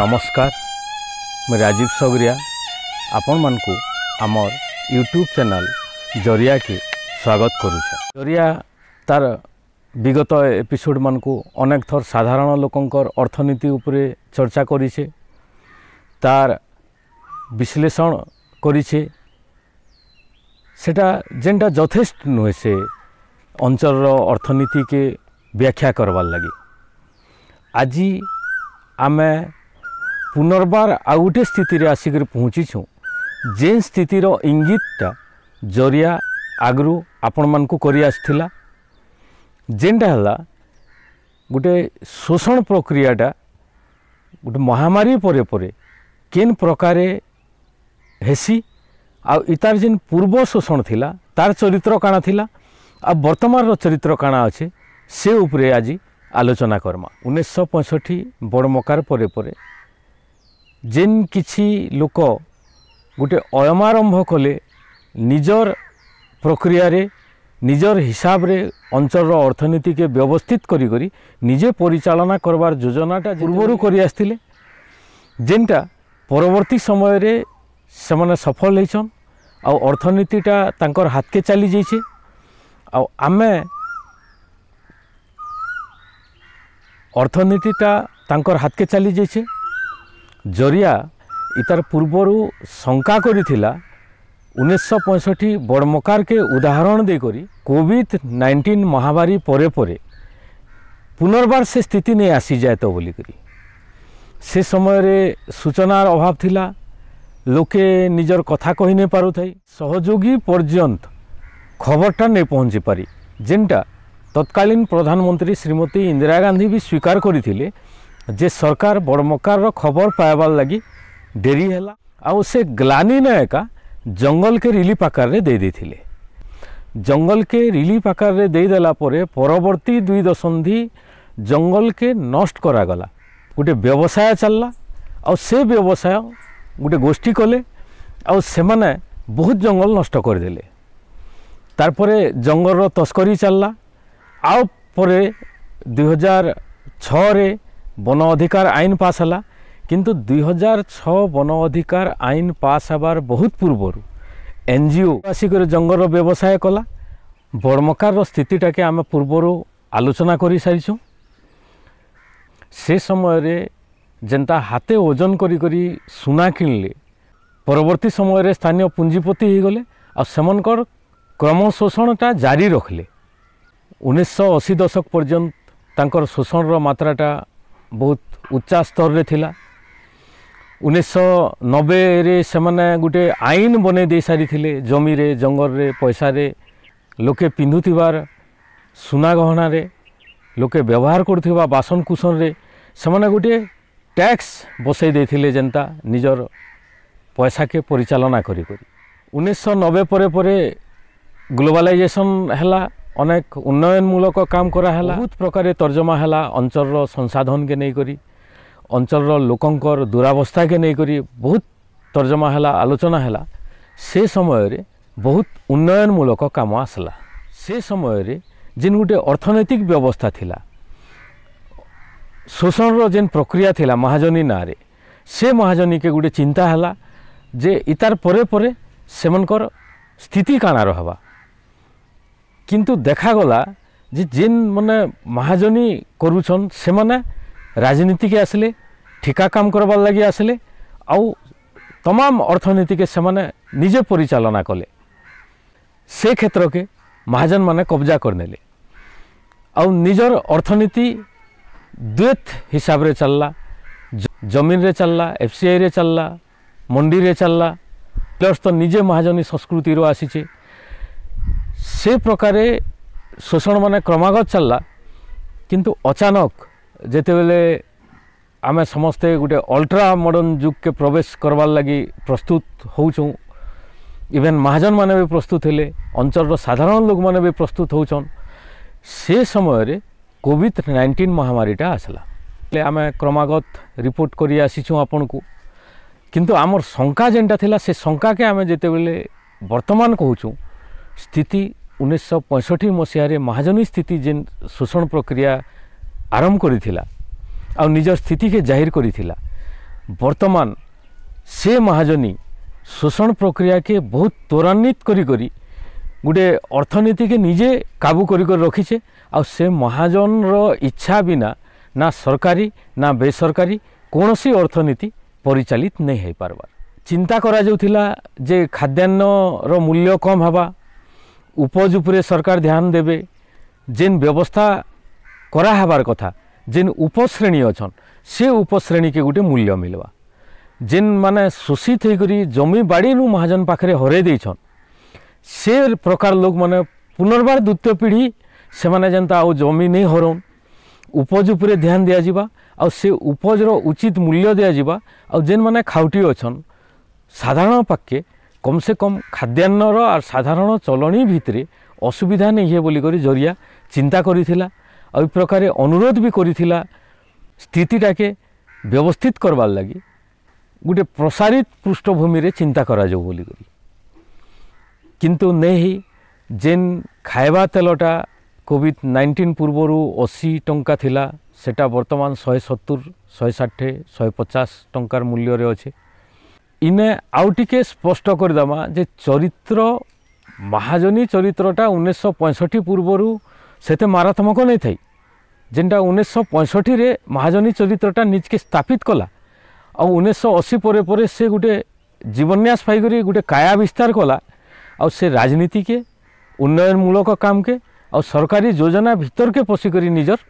নমস্কার মু রাজীব সগরিয়া ଆପଣମାନଙ୍କୁ ଆମର ୟୁଟ୍ୟୁବ୍ ଚ୍ୟାନେଲ୍ ଜରିଆକେ ସ୍ୱାଗତ କରୁଛେ ଜରିଆ ତାର ବିଗତ ଏପିସୋଡ଼ମାନଙ୍କୁ ଅନେକ ଥର ସାଧାରଣ ଲୋକଙ୍କର ଅର୍ଥନୀତି ଉପରେ ଚର୍ଚ୍ଚା କରିଛେ ତାର ବିଶ୍ଳେଷଣ କରିଛେ ସେଟା ଯେନ୍ଟା ଯଥେଷ୍ଟ ନୁହେଁ ସେ ଅଞ୍ଚଳର ଅର୍ଥନୀତିକେ ବ୍ୟାଖ୍ୟା କରବାର୍ ଲାଗି ଆଜି ଆମେ ପୁନର୍ବାର ଆଉ ଗୋଟେ ସ୍ଥିତିରେ ଆସିକରି ପହଞ୍ଚିଛୁଁ ଯେଉଁ ସ୍ଥିତିର ଇଙ୍ଗିତଟା ଜରିଆ ଆଗରୁ ଆପଣମାନଙ୍କୁ କରିଆସିଥିଲା ଯେନ୍ଟା ହେଲା ଗୋଟେ ଶୋଷଣ ପ୍ରକ୍ରିୟାଟା ଗୋଟେ ମହାମାରୀ ପରେ ପରେ କେନ୍ ପ୍ରକାରେ ହେସି ଆଉ ଇତାର ଯେନ୍ ପୂର୍ବ ଶୋଷଣ ଥିଲା ତାର ଚରିତ୍ର କାଣା ଥିଲା ଆଉ ବର୍ତ୍ତମାନର ଚରିତ୍ର କାଣା ଅଛେ ସେ ଉପରେ ଆଜି ଆଲୋଚନା କର୍ମା ଉଣେଇଶହ ପଞ୍ଚଷଠି ବଡ଼ମକାର ପରେ ପରେ ଯେନ୍ କିଛି ଲୋକ ଗୋଟେ ଅୟମାରମ୍ଭ କଲେ ନିଜର ପ୍ରକ୍ରିୟାରେ ନିଜର ହିସାବରେ ଅଞ୍ଚଳର ଅର୍ଥନୀତିକେ ବ୍ୟବସ୍ଥିତ କରିକରି ନିଜେ ପରିଚାଳନା କରବାର ଯୋଜନାଟା ପୂର୍ବରୁ କରିଆସିଥିଲେ ଯେନ୍ଟା ପରବର୍ତ୍ତୀ ସମୟରେ ସେମାନେ ସଫଳ ହେଇଛନ୍ ଆଉ ଅର୍ଥନୀତିଟା ତାଙ୍କର ହାତକେ ଚାଲିଯାଇଛେ ଆଉ ଆମେ ଅର୍ଥନୀତିଟା ତାଙ୍କର ହାତକେ ଚାଲିଯାଇଛେ ଜରିଆ ଇତାର ପୂର୍ବରୁ ଶଙ୍କା କରିଥିଲା ଉଣେଇଶହ ପଞ୍ଚଷଠି ବଡ଼ମକାରକେ ଉଦାହରଣ ଦେଇକରି କୋଭିଡ଼ ନାଇଣ୍ଟିନ୍ ମହାମାରୀ ପରେ ପରେ ପୁନର୍ବାର ସେ ସ୍ଥିତି ନେଇ ଆସିଯାଏ ତ ବୋଲିକରି ସେ ସମୟରେ ସୂଚନାର ଅଭାବ ଥିଲା ଲୋକେ ନିଜର କଥା କହି ନେଇ ପାରୁଥାଇ ସହଯୋଗୀ ପର୍ଯ୍ୟନ୍ତ ଖବରଟା ନେଇ ପହଞ୍ଚି ପାରି ଯେନ୍ଟା ତତ୍କାଳୀନ ପ୍ରଧାନମନ୍ତ୍ରୀ ଶ୍ରୀମତୀ ଇନ୍ଦିରା ଗାନ୍ଧୀ ବି ସ୍ୱୀକାର କରିଥିଲେ ଯେ ସରକାର ବଡ଼ମକାରର ଖବର ପାଇବାର୍ ଲାଗି ଡେରି ହେଲା ଆଉ ସେ ଗ୍ଲାନିନେ ଏକା ଜଙ୍ଗଲକେ ରିଲିଫ୍ ଆକାରରେ ଦେଇଦେଇଥିଲେ ଜଙ୍ଗଲକେ ରିଲିଫ୍ ଆକାରରେ ଦେଇଦେଲା ପରେ ପରବର୍ତ୍ତୀ ଦୁଇ ଦଶନ୍ଧି ଜଙ୍ଗଲକେ ନଷ୍ଟ କରାଗଲା ଗୋଟେ ବ୍ୟବସାୟ ଚାଲିଲା ଆଉ ସେ ବ୍ୟବସାୟ ଗୋଟେ ଗୋଷ୍ଠୀ କଲେ ଆଉ ସେମାନେ ବହୁତ ଜଙ୍ଗଲ ନଷ୍ଟ କରିଦେଲେ ତାପରେ ଜଙ୍ଗଲର ତସ୍କରୀ ଚାଲିଲା ଆଉ ପରେ ଦୁଇହଜାର ଛଅରେ বন অধিকার আইন পাস হলা কিন্তু দুই হাজার ছ বন অধিকার আইন পাস হবার বহুত পূর্বরু এনজিও আসি করে জঙ্গল ব্যবসায় কলা বর্মকার স্থিতিটাকে আমি পূর্বরু আলোচনা করে সারিছু সে সময় যেটা হাতে ওজন করি করি সুনা কিনলে পরবর্তী সময় স্থানীয় পুঞ্জিপতি হয়ে গলে আর ক্রমশোষণটা জারি রাখলে উনিশশো অশী দশক পর্যন্ত তাঁর শোষণর মাত্রাটা ବହୁତ ଉଚ୍ଚା ସ୍ତରରେ ଥିଲା ଉଣେଇଶହ ନବେରେ ସେମାନେ ଗୋଟିଏ ଆଇନ ବନେଇ ଦେଇସାରିଥିଲେ ଜମିରେ ଜଙ୍ଗଲରେ ପଇସାରେ ଲୋକେ ପିନ୍ଧୁଥିବାର ସୁନା ଗହଣାରେ ଲୋକେ ବ୍ୟବହାର କରୁଥିବା ବାସନକୁସନରେ ସେମାନେ ଗୋଟିଏ ଟ୍ୟାକ୍ସ ବସେଇ ଦେଇଥିଲେ ଯେନ୍ତା ନିଜର ପଇସାକେ ପରିଚାଳନା କରିକରି ଉଣେଇଶହ ନବେ ପରେ ପରେ ଗ୍ଲୋବାଲାଇଜେସନ୍ ହେଲା ଅନେକ ଉନ୍ନୟନମୂଳକ କାମ କରାହେଲା ବହୁତ ପ୍ରକାର ତର୍ଜମା ହେଲା ଅଞ୍ଚଳର ସଂସାଧନକେ ନେଇକରି ଅଞ୍ଚଳର ଲୋକଙ୍କର ଦୁରାବସ୍ଥାକେ ନେଇକରି ବହୁତ ତର୍ଜମା ହେଲା ଆଲୋଚନା ହେଲା ସେ ସମୟରେ ବହୁତ ଉନ୍ନୟନମୂଳକ କାମ ଆସିଲା ସେ ସମୟରେ ଯେନ୍ ଗୋଟେ ଅର୍ଥନୈତିକ ବ୍ୟବସ୍ଥା ଥିଲା ଶୋଷଣର ଯେନ୍ ପ୍ରକ୍ରିୟା ଥିଲା ମହାଜନୀ ନାଁରେ ସେ ମହାଜନୀକେ ଗୋଟେ ଚିନ୍ତା ହେଲା ଯେ ଇତାର ପରେ ପରେ ସେମାନଙ୍କର ସ୍ଥିତି କାଣା ରହେବା কিন্তু দেখাগলা যে ଯେନ୍ ମାନେ ମହାଜନୀ କରୁଛନ୍ ସେମାନେ ରାଜନୀତିକେ ଆସିଲେ ଠିକା କାମ କରବାର୍ ଲାଗି ଆସିଲେ ଆଉ ତମାମ ଅର୍ଥନୀତିକେ ସେମାନେ ନିଜେ ପରିଚାଳନା କଲେ ସେ କ୍ଷେତ୍ରକେ ମହାଜନମାନେ କବ୍ଜା କରିନେଲେ ଆଉ ନିଜର ଅର୍ଥନୀତି ଦ୍ୱୈତ ହିସାବରେ ଚାଲିଲା ଜମିନରେ ଚାଲିଲା ଏଫ୍ସିଆଇରେ ଚାଲିଲା ମଣ୍ଡିରେ ଚାଲିଲା ପ୍ଲସ୍ ତ ନିଜେ ମହାଜନୀ ସଂସ୍କୃତିରୁ ଆସିଛେ ସେ ପ୍ରକାରେ ଶୋଷଣମାନେ କ୍ରମାଗତ ଚାଲିଲା କିନ୍ତୁ ଅଚାନକ ଯେତେବେଳେ ଆମେ ସମସ୍ତେ ଗୋଟେ ଅଲ୍ଟ୍ରା ମଡ଼ର୍ଣ୍ଣ ଯୁଗକେ ପ୍ରବେଶ କରବାର୍ ଲାଗି ପ୍ରସ୍ତୁତ ହଉଛୁଁ ଇଭେନ୍ ମହାଜନମାନେ ବି ପ୍ରସ୍ତୁତ ହେଲେ ଅଞ୍ଚଳର ସାଧାରଣ ଲୋକମାନେ ବି ପ୍ରସ୍ତୁତ ହଉଛନ୍ ସେ ସମୟରେ କୋଭିଡ଼ ନାଇଣ୍ଟିନ୍ ମହାମାରୀଟା ଆସିଲା ହେଲେ ଆମେ କ୍ରମାଗତ ରିପୋର୍ଟ କରି ଆସିଛୁ ଆପଣଙ୍କୁ କିନ୍ତୁ ଆମର ଶଙ୍କା ଯେନ୍ଟା ଥିଲା ସେ ଶଙ୍କାକେ ଆମେ ଯେତେବେଳେ ବର୍ତ୍ତମାନ କହୁଛୁ ସ୍ଥିତି ଉଣେଇଶହ ପଞ୍ଚଷଠି ମସିହାରେ ମହାଜନୀ ସ୍ଥିତି ଯେନ୍ ଶୋଷଣ ପ୍ରକ୍ରିୟା ଆରମ୍ଭ କରିଥିଲା ଆଉ ନିଜ ସ୍ଥିତିକେ ଜାହିର କରିଥିଲା ବର୍ତ୍ତମାନ ସେ ମହାଜନୀ ଶୋଷଣ ପ୍ରକ୍ରିୟାକେ ବହୁତ ତ୍ୱରାନ୍ୱିତ କରି କରି ଗୋଟେ ଅର୍ଥନୀତିକେ ନିଜେ କାବୁ କରି କରି ରଖିଛେ ଆଉ ସେ ମହାଜନର ଇଚ୍ଛା ବିନା ନା ସରକାରୀ ନା ବେସରକାରୀ କୌଣସି ଅର୍ଥନୀତି ପରିଚାଳିତ ନେଇ ହେଇପାର୍ବାର୍ ଚିନ୍ତା କରାଯାଉଥିଲା ଯେ ଖାଦ୍ୟାନ୍ନର ମୂଲ୍ୟ କମ୍ ହେବା উপজ উপরে সরকার ধ্যান দেবে যেন ব্যবস্থা করা হবার কথা যেন উপশ্রেণী অছন সে উপশ্রেণীকে গোটে মূল্য মিলবা যেন মানে শোষিত হয়েকরি জমি বাড়ি নু মহাজন পাখে হরাই দিয়েছন সে প্রকার লোক মানে পুনর্বার দ্বিতীয় পিঢ়ি সেমানে যেনতা আউ জমি নেই হরণ উপজ উপরে ধ্যান দিয়াযা আর সে উপজর উচিত মূল্য দিয়া দিয়াযা আউ যেন মানে খাউটি অছন সাধারণ পাক্ষে কমসে কম খাদ্যান্নর আর সাধারণ চলনী ভিতরে অসুবিধা নেই হে বলি করে জরিয়া চিন্তা করেছিল ওই প্রকারে অনুরোধ বি করেছিল স্থিতিটাকে ব্যবস্থিত করবার লাগে গোটে প্রসারিত পৃষ্ঠভূমি চিন্তা করা যাও বলি করি কিন্তু নেই যেন খাইবা তেলটা কোভিড নাইন্টিন পূর্বর অশি টঙ্কা লা সেটা বর্তমান শহে সত্তর শহে ষাঠে শহে পচাশ টঙ্কার মূল্যরে অছে ইনে আউ টিকে স্পষ্ট করিদেমা যে চরিত্র মহাজনী চরিত্রটা উনিশশো পঁয়ষঠি পূর্বর সেতে মারাত্মক নেই থাই যেটা উনিশশো পঁয়ষঠিরে মহাজনী চরিত্রটা নিজকে স্থাপিত কলা ଆଉ ଉଣେଇଶହ ଅଶୀ ପରେ ପରେ ସେ ଗୋଟେ ଜୀବନ୍ୟାସ ପାଇକରି ଗୋଟେ କାୟା ବିସ୍ତାର କଲା ଆଉ ସେ ରାଜନୀତିକେ ଉନ୍ନୟନମୂଳକ କାମକେ ଆଉ ସରକାରୀ ଯୋଜନା ଭିତରକେ ପଶିକରି ନିଜର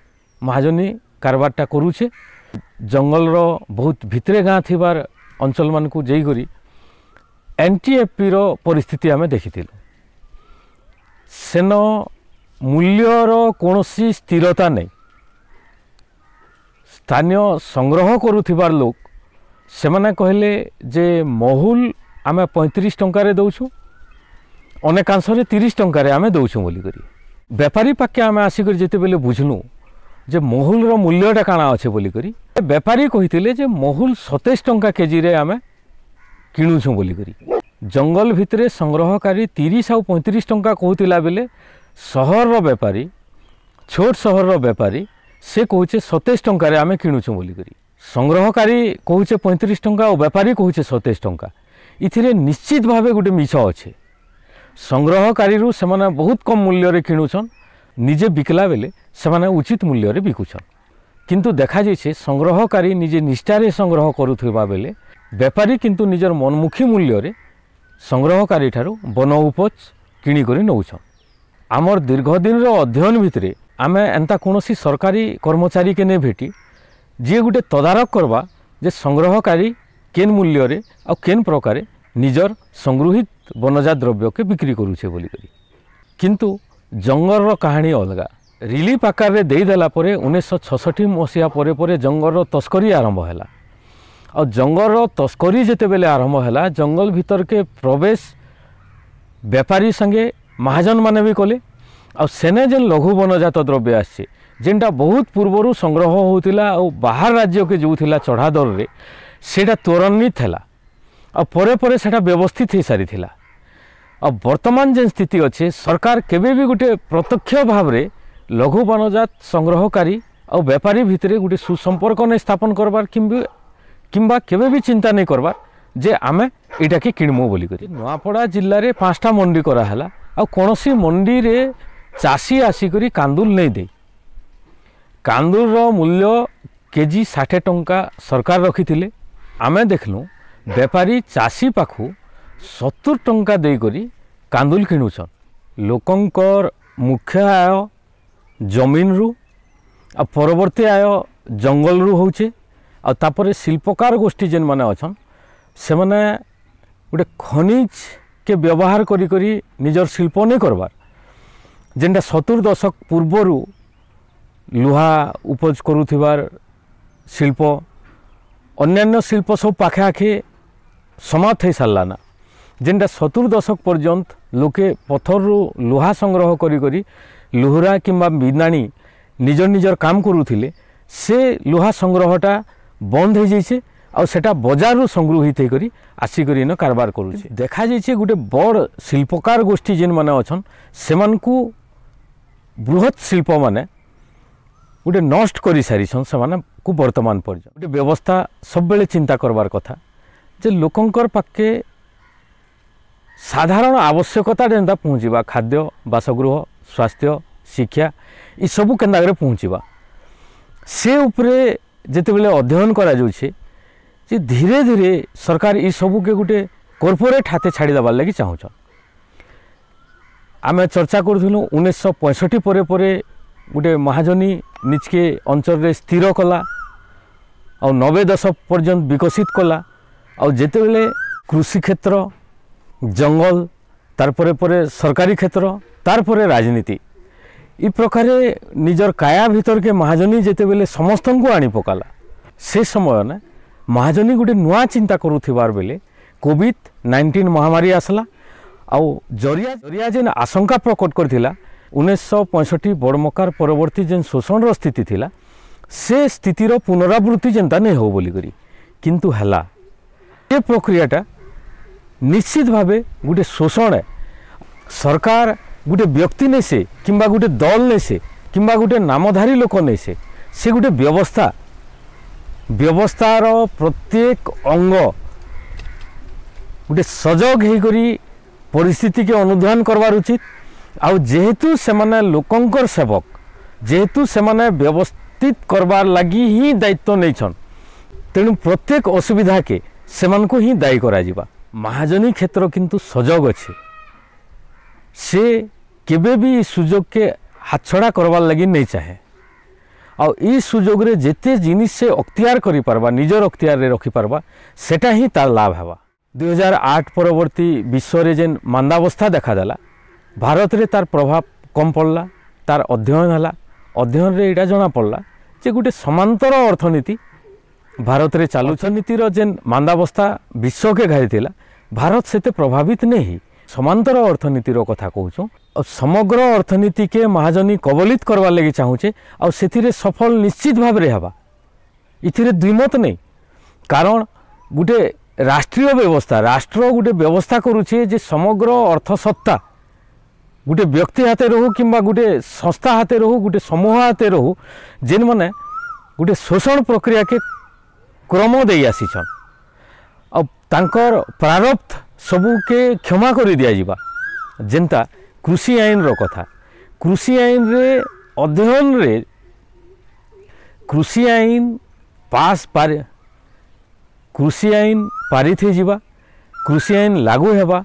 ମହାଜନୀ କାରବାରଟା କରୁଛେ ଜଙ୍ଗଲର ବହୁତ ଭିତରେ ଗାଁ ଥିବାର অঞ্চল মানুষ যাই করে এপির পরিস্থিতি আমি দেখিলু সেন মূল্যর কোণী স্থিরতা নেই স্থানীয় সংগ্রহ করুবার লোক সে কহিলে যে মহুল আমি পঁয়ত্রিশ টাকার দেছু অনেকাংশে তিরিশ টাকার আমি দেছু বলিকি ব্যাপারী পাখে আমি আসিকি যেতবে বুঝলু ଯେ ମହୁଲର ମୂଲ୍ୟଟା କାଣା ଅଛେ ବୋଲିକରି ବେପାରୀ କହିଥିଲେ ଯେ ମହୁଲ ସତେଇଶ ଟଙ୍କା କେଜିରେ ଆମେ କିଣୁଛୁଁ ବୋଲିକରି ଜଙ୍ଗଲ ଭିତରେ ସଂଗ୍ରହକାରୀ ତିରିଶ ଆଉ ପଇଁତିରିଶ ଟଙ୍କା କହୁଥିଲା ବେଲେ ସହରର ବେପାରୀ ଛୋଟ ସହରର ବେପାରୀ ସେ କହୁଛେ ସତେଇଶ ଟଙ୍କାରେ ଆମେ କିଣୁଛୁଁ ବୋଲିକରି ସଂଗ୍ରହକାରୀ କହୁଛେ ପଇଁତିରିଶ ଟଙ୍କା ଆଉ ବେପାରୀ କହୁଛେ ସତେଇଶ ଟଙ୍କା ଏଥିରେ ନିଶ୍ଚିତ ଭାବେ ଗୋଟେ ମିଛ ଅଛେ ସଂଗ୍ରହକାରୀରୁ ସେମାନେ ବହୁତ କମ୍ ମୂଲ୍ୟରେ କିଣୁଛନ୍ নিজে বিকলা বেলে সে উচিত মূল্যরে বিকুছন কিন্তু দেখা যাইছে সংগ্রহকারী নিজে নিষ্ঠারে সংগ্রহ করুবা বেলে ব্যাপারী কিন্তু নিজের মনমুখী মূল্যরে সংগ্রহকারী ঠার বন উপজ কিণি করে নৌছন আমার দীর্ঘদিনের অধ্যয়ন ভিতরে আমি এটা কোণী সরকারি কর্মচারীকে নে ভেটি যে গোটে তদারক করবা যে সংগ্রহকারী কেন মূল্যরে আন প্রকারে নিজের সংগৃহীত বনজাত দ্রব্যকে বিক্রি করুছে বলি কিন্তু ଜଙ୍ଗଲର କାହାଣୀ ଅଲଗା ରିଲିଫ୍ ଆକାରରେ ଦେଇଦେଲା ପରେ ଉଣେଇଶହ ଛଅଷଠି ମସିହା ପରେ ପରେ ଜଙ୍ଗଲର ତସ୍କରୀ ଆରମ୍ଭ ହେଲା ଆଉ ଜଙ୍ଗଲର ତସ୍କରୀ ଯେତେବେଳେ ଆରମ୍ଭ ହେଲା ଜଙ୍ଗଲ ଭିତରକେ ପ୍ରବେଶ ବେପାରୀ ସାଙ୍ଗେ ମହାଜନମାନେ ବି କଲେ ଆଉ ସେନେ ଯେନ୍ ଲଘୁ ବନଜାତ ଦ୍ରବ୍ୟ ଆସିଛି ଯେନ୍ଟା ବହୁତ ପୂର୍ବରୁ ସଂଗ୍ରହ ହେଉଥିଲା ଆଉ ବାହାର ରାଜ୍ୟକେ ଯେଉଁଥିଲା ଚଢ଼ା ଦରରେ ସେଇଟା ତ୍ୱରାନ୍ୱିତ ହେଲା ଆଉ ପରେ ପରେ ସେଇଟା ବ୍ୟବସ୍ଥିତ ହୋଇସାରିଥିଲା ଆଉ ବର୍ତ୍ତମାନ ଯେନ୍ ସ୍ଥିତି ଅଛେ ସରକାର କେବେ ବି ଗୋଟେ ପ୍ରତ୍ୟକ୍ଷ ଭାବରେ ଲଘୁ ବନଜାତ ସଂଗ୍ରହକାରୀ ଆଉ ବେପାରୀ ଭିତରେ ଗୋଟେ ସୁସମ୍ପର୍କ ନେଇ ସ୍ଥାପନ କରବାର କିମ୍ବା କିମ୍ବା କେବେ ବି ଚିନ୍ତା ନେଇ କରବାର ଯେ ଆମେ ଏଇଟାକେ କିଣିମୁ ବୋଲିକରି ନୂଆପଡ଼ା ଜିଲ୍ଲାରେ ପାଞ୍ଚଟା ମଣ୍ଡି କରାହେଲା ଆଉ କୌଣସି ମଣ୍ଡିରେ ଚାଷୀ ଆସିକରି କାନ୍ଦୁଲ ନେଇ ଦେଇ କାନ୍ଦୁଲର ମୂଲ୍ୟ କେଜି ଷାଠିଏ ଟଙ୍କା ସରକାର ରଖିଥିଲେ ଆମେ ଦେଖିଲୁ ବେପାରୀ ଚାଷୀ ପାଖକୁ ସତୁରି ଟଙ୍କା ଦେଇକରି କାନ୍ଦୁଲି କିଣୁଛନ୍ ଲୋକଙ୍କର ମୁଖ୍ୟ ଆୟ ଜମିନରୁ ଆଉ ପରବର୍ତ୍ତୀ ଆୟ ଜଙ୍ଗଲରୁ ହେଉଛେ ଆଉ ତାପରେ ଶିଳ୍ପକାର ଗୋଷ୍ଠୀ ଯେନ୍ମାନେ ଅଛନ୍ ସେମାନେ ଗୋଟେ କେ ବ୍ୟବହାର କରି କରି ନିଜର ଶିଳ୍ପ ନେଇ କର୍ବାର୍ ଯେନ୍ଟା ସତୁର ଦଶକ ପୂର୍ବରୁ ଲୁହା ଉପଜ କରୁଥିବାର ଶିଳ୍ପ ଅନ୍ୟାନ୍ୟ ଶିଳ୍ପ ସବୁ ପାଖେ ଆଖେ ସମାପ୍ତ ହେଇସାରିଲା ନା যেটা সতুর দশক পর্যন্ত লোকে পথরু লুহা সংগ্রহ করি করি লুহরা কিংবা বিনাণী নিজর নিজর কাম করুলে সে লুহা সংগ্রহটা বন্ধ হয়ে যাইছে আটা বজারু সংগৃহীত হয়ে করে আসিকি ইন কারবার করুছে দেখা যাইছে গোটে বড় শিল্পকার গোষ্ঠী যেন মানে অছন সে বৃহৎ শিল্প মানে গোটে নষ্ট করে সারিছন সে বর্তমান পর্যন্ত গোটে ব্যবস্থা সবুলে চিন্তা করবার কথা যে লোকঙ্কর পাখে ସାଧାରଣ ଆବଶ୍ୟକତା ଯେନ୍ତା ପହଞ୍ଚିବା ଖାଦ୍ୟ ବାସଗୃହ ସ୍ୱାସ୍ଥ୍ୟ ଶିକ୍ଷା ଇସବୁ କେନ୍ଦ୍ରରେ ପହଞ୍ଚିବା ସେ ଉପରେ ଯେତେବେଳେ ଅଧ୍ୟୟନ କରାଯାଉଛେ ଯେ ଧୀରେ ଧୀରେ ସରକାର ଇସବୁକେ ଗୋଟେ କର୍ପୋରେଟ୍ ହାତେ ଛାଡ଼ି ଦେବାର୍ ଲାଗି ଚାହୁଁଛନ୍ ଆମେ ଚର୍ଚ୍ଚା କରୁଥିଲୁ ଉଣେଇଶହ ପଞ୍ଚଷଠି ପରେ ପରେ ଗୋଟେ ମହାଜନୀ ନିଜକେ ଅଞ୍ଚଳରେ ସ୍ଥିର କଲା ଆଉ ନବେ ଦଶ ପର୍ଯ୍ୟନ୍ତ ବିକଶିତ କଲା ଆଉ ଯେତେବେଳେ କୃଷିକ୍ଷେତ୍ର জঙ্গল তারপরে পরে সরকারি ক্ষেত্র তারপরে রাজনীতি ই প্রকারে নিজের কায়া ভিতরকে মহাজনী যেতবে সমস্ত আনি পকালা সে সময় না মহাজনী গোটে নয় চিন্তা করুবার বেলে কোভিড নাইন্টিন মহামারী আসলা আউ জরিয়া জরিয়া যেন আশঙ্কা প্রকট করেছিলা উনিশশো পঁয়ষট্টি বড়মকার পরবর্তী যে শোষণর স্থিতি লা সে স্থিতির পুনরাবৃত্তি যেনতা নেই হো বলি কিন্তু হেলা এ প্রক্রিয়াটা নিশ্চিত ভাবে গোটে শোষণ সরকার গোটে ব্যক্তি নেছে কিংবা গোটে দল নেছে কিংবা গোটে নামধারী লোক নেছে সে গোটে ব্যবস্থা ব্যবস্থার প্রত্যেক অঙ্গ গোটে সজাগ হয়েকরি পরিস্থিতিকে অনুধান করবার উচিত আউ যেহেতু সেমানে লোকঙ্কর সেবক যেহেতু সেমানে ব্যবস্থিত করবার লাগি হি দায়িত্ব নেইছন তেণু প্রত্যেক অসুবিধাকে সেমানকু হি দায়ী করা মাহাজনী ক্ষেত্র কিন্তু সজগ অছে সে কেবে বি সুযোগকে হাতছড়া করবার লাগি নেই চাহে ଆଉ ଇ ସୁଯୋଗରେ ଯେତେ ଜିନିଷ ସେ ଅକ୍ତିଆର କରିପାରବା ନିଜର ଅକ୍ତିଆରରେ ରଖିପାରବା ସେଟା ହିଁ ତାର ଲାଭ ହେବା ଦୁଇହଜାର ଆଠ ପରବର୍ତ୍ତୀ ବିଶ୍ୱରେ ଯେନ୍ ମାନ୍ଦାବସ୍ଥା ଦେଖାଦେଲା ଭାରତରେ ତାର ପ୍ରଭାବ କମ୍ ପଡ଼ିଲା ତାର ଅଧ୍ୟୟନ ହେଲା ଅଧ୍ୟୟନରେ ଏଇଟା ଜଣାପଡ଼ିଲା ଯେ ଗୋଟେ ସମାନ୍ତର ଅର୍ଥନୀତି ଭାରତରେ ଚାଲୁଛ ନୀତିର ଯେନ୍ ମାନ୍ଦାବସ୍ଥା ବିଶ୍ୱକେ ଘାରିଥିଲା ଭାରତ ସେତେ ପ୍ରଭାବିତ ନେଇ ସମାନ୍ତର ଅର୍ଥନୀତିର କଥା କହୁଛୁ ସମଗ୍ର ଅର୍ଥନୀତିକେ ମହାଜନୀ କବଳିତ କରିବାର ଲାଗି ଚାହୁଁଛେ ଆଉ ସେଥିରେ ସଫଳ ନିଶ୍ଚିତ ଭାବରେ ହେବା ଏଥିରେ ଦ୍ୱିମତ ନାହିଁ କାରଣ ଗୋଟେ ରାଷ୍ଟ୍ରୀୟ ବ୍ୟବସ୍ଥା ରାଷ୍ଟ୍ର ଗୋଟେ ବ୍ୟବସ୍ଥା କରୁଛେ ଯେ ସମଗ୍ର ଅର୍ଥ ସତ୍ତା ଗୋଟିଏ ବ୍ୟକ୍ତି ହାତରେ ରହୁ କିମ୍ବା ଗୋଟିଏ ସଂସ୍ଥା ହାତରେ ରହୁ ଗୋଟିଏ ସମୂହ ହାତରେ ରହୁ ଯେନ୍ମାନେ ଗୋଟେ ଶୋଷଣ ପ୍ରକ୍ରିୟାକେ ক্রম দিয়ে আসিছন আঙ্কর প্রারব্ধ সবুকে ক্ষমা করে দিয়া দিয়াযা যেটা কৃষি আইনর কথা কৃষি আইনরে অধ্যয়নরে কৃষি আইন পাস পারি কৃষি আইন পারিত হয়ে যা কৃষি আইন লাগু হওয়া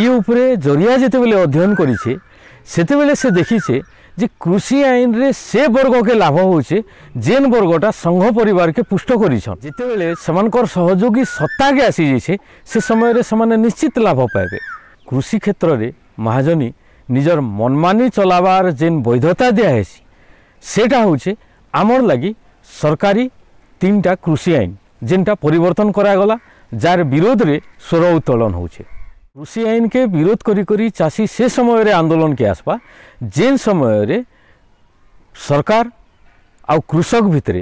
ইয়ে উপরে জরিয়া যেতবে অধ্যয়ন করেছে সেতবে সে দেখিছে যে কৃষি আইনরে সে বর্গকে লাভ হচ্ছে যেন বর্গটা সংঘ পরিবারকে পুষ্ট করেছন যেতবে সেমানকর সহযোগী সত্তাকে আসি যাইছে সে সময় সে নিশ্চিত লাভ পাইবে কৃষি ক্ষেত্রে মহাজনী নিজের মনমানি চলাবার যেন বৈধতা দিয়া হয়েছে সেটা হচ্ছে আমার লাগি সরকারি তিনটা কৃষি আইন যেটা পরিবর্তন করা গলা যার বিরোধে স্বর উত্তোলন হচ্ছে কৃষি আইনকে বিরোধ করি করি চাষি সে সময়ের আন্দোলন কে আসবা যে সময়ের সরকার আষক ভিতরে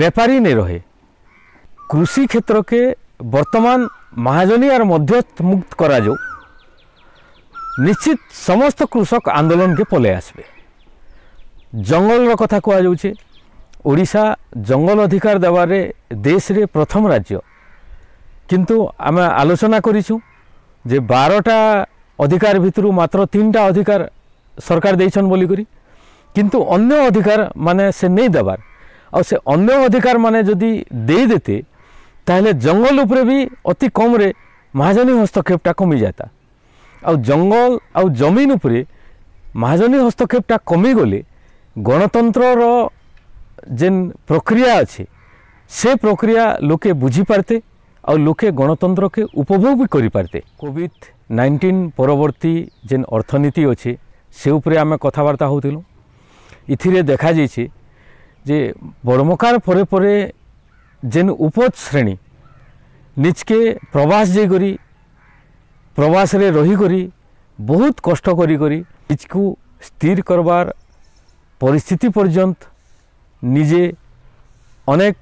ব্যাপারী নে রহে কৃষি ক্ষেত্রকে বর্তমান মহাজনী আর মধ্যমুক্ত করা যাও নিশ্চিত সমস্ত কৃষক আন্দোলনকে পলে আসবে জঙ্গলর কথা কুযাচ্ছে ওড়শা জঙ্গল অধিকার দেওয়ারে দেশের প্রথম রাজ্য কিন্তু আমি আলোচনা করেছুঁ যে বারোটা অধিকার ভিতরু মাত্র তিনটা অধিকার সরকার দিয়েছেন বলিকি কিন্তু অন্য অধিকার মানে সে নেই দেবার আর সে অন্য অধিকার মানে যদি দেই দিতে তাহলে জঙ্গল উপরে বি অতি কমরে মহাজনী হস্তক্ষেপটা কমি যাতা আর জঙ্গল আর জমিন উপরে মহাজনী হস্তক্ষেপটা কমি গলে গণতন্ত্রর যে প্রক্রিয়া আছে সে প্রক্রিয়া লোকে বুঝিপারতে ଆଉ ଲୋକେ ଗଣତନ୍ତ୍ରକେ ଉପଭୋଗ ବି କରିପାରିତେ କୋଭିଡ଼ ନାଇଣ୍ଟିନ୍ ପରବର୍ତ୍ତୀ ଯେନ୍ ଅର୍ଥନୀତି ଅଛେ ସେ ଉପରେ ଆମେ କଥାବାର୍ତ୍ତା ହେଉଥିଲୁ ଏଥିରେ ଦେଖାଯାଇଛି ଯେ ବଡ଼ମକାର ପରେ ପରେ ଯେନ୍ ଉପଜ ଶ୍ରେଣୀ ନିଜକେ ପ୍ରବାସ ଯାଇକରି ପ୍ରବାସରେ ରହିକରି ବହୁତ କଷ୍ଟ କରିକରି ନିଜକୁ ସ୍ଥିର କରବାର ପରିସ୍ଥିତି ପର୍ଯ୍ୟନ୍ତ ନିଜେ ଅନେକ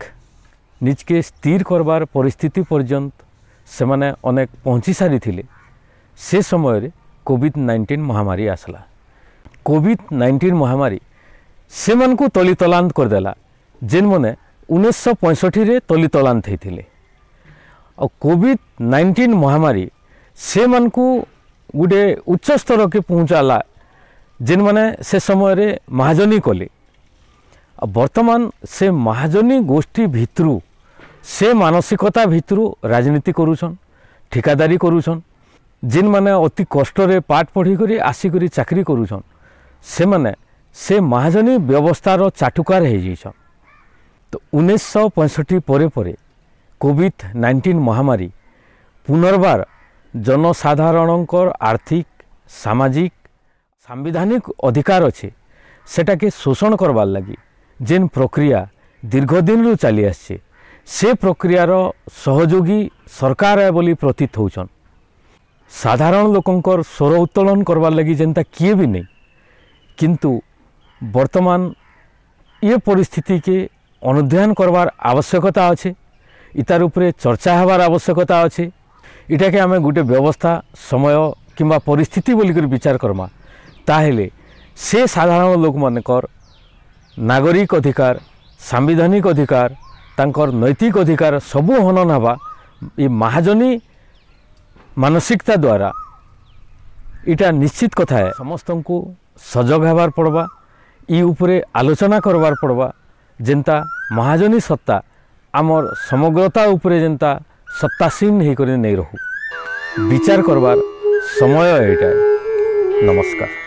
নিজকে স্থির করবার পরিস্থিতি পর্যন্ত সেমানে অনেক পৌঁছি সারিলে সে সময়ের কোভিড নাইন্টিন মহামারী আসলা কোভিড নাইন্টিন মহামারী সেমানকু তলিতলান্ত যেন মনে উনিশশো পঁয়ষঠিরে তলিতলান্ত হয়েছিলেন ଆଉ କୋଭିଡ଼ ନାଇଣ୍ଟିନ୍ ମହାମାରୀ ସେମାନଙ୍କୁ ଗୋଟେ ଉଚ୍ଚ ସ୍ତରକେ ପହଞ୍ଚାଲା ଯେନ୍ମାନେ ସେ ସମୟରେ ମହାଜନୀ କଲେ ଆଉ ବର୍ତ୍ତମାନ ସେ ମହାଜନୀ ଗୋଷ୍ଠୀ ଭିତରୁ সে মানসিকতা ভিতর রাজনীতি করুছন ঠিকাদারি করুছন যেন মানে অতি কষ্টরে পাঠ পড়ি করে আসি করে চাকরি করুছন সে মানে সে মহাজনী ব্যবস্থার চাটুকার হয়ে যাইছন তো উনিশশো পঁয়ষঠি পরে পরে কোভিড নাইন্টিন মহামারী পুনর্বার জনসাধারণকর আর্থিক সামাজিক সাংবিধানিক অধিকার অছে সেটাকে শোষণ করবার লাগি যেন প্রক্রিয়া দীর্ঘদিন চালি আসছে ସେ ପ୍ରକ୍ରିୟାର ସହଯୋଗୀ ସରକାର ଏ ବୋଲି ପ୍ରତୀତ ହେଉଛନ୍ ସାଧାରଣ ଲୋକଙ୍କର ସ୍ୱର ଉତ୍ତୋଳନ କରବାର୍ ଲାଗି ଯେନ୍ତା କିଏ ବି ନେଇ କିନ୍ତୁ ବର୍ତ୍ତମାନ ଏ ପରିସ୍ଥିତିକେ ଅନୁଧ୍ୟାନ କରବାର ଆବଶ୍ୟକତା ଅଛେ ଇତାର ଉପରେ ଚର୍ଚ୍ଚା ହେବାର ଆବଶ୍ୟକତା ଅଛେ ଇଟାକେ ଆମେ ଗୋଟେ ବ୍ୟବସ୍ଥା ସମୟ କିମ୍ବା ପରିସ୍ଥିତି ବୋଲିକରି ବିଚାର କରମା ତାହେଲେ ସେ ସାଧାରଣ ଲୋକମାନଙ୍କର ନାଗରିକ ଅଧିକାର ସାମ୍ବିଧାନିକ ଅଧିକାର ତାଙ୍କର ନୈତିକ ଅଧିକାର ସବୁ ହନନ ହେବା ଏ ମହାଜନୀ ମାନସିକତା ଦ୍ୱାରା ଇଟା ନିଶ୍ଚିତ କଥା ହେ ସମସ୍ତଙ୍କୁ ସଜଗ ହେବାର ପଡ଼ବା ଇ ଉପରେ ଆଲୋଚନା କରବାର ପଡ଼ବା ଯେନ୍ତା ମହାଜନୀ ସତ୍ତା ଆମର ସମଗ୍ରତା ଉପରେ ଯେନ୍ତା ସତ୍ତାସୀନ ହେଇକରି ନେଇ ରହୁ বিচার করবার সময় এটা নমস্কার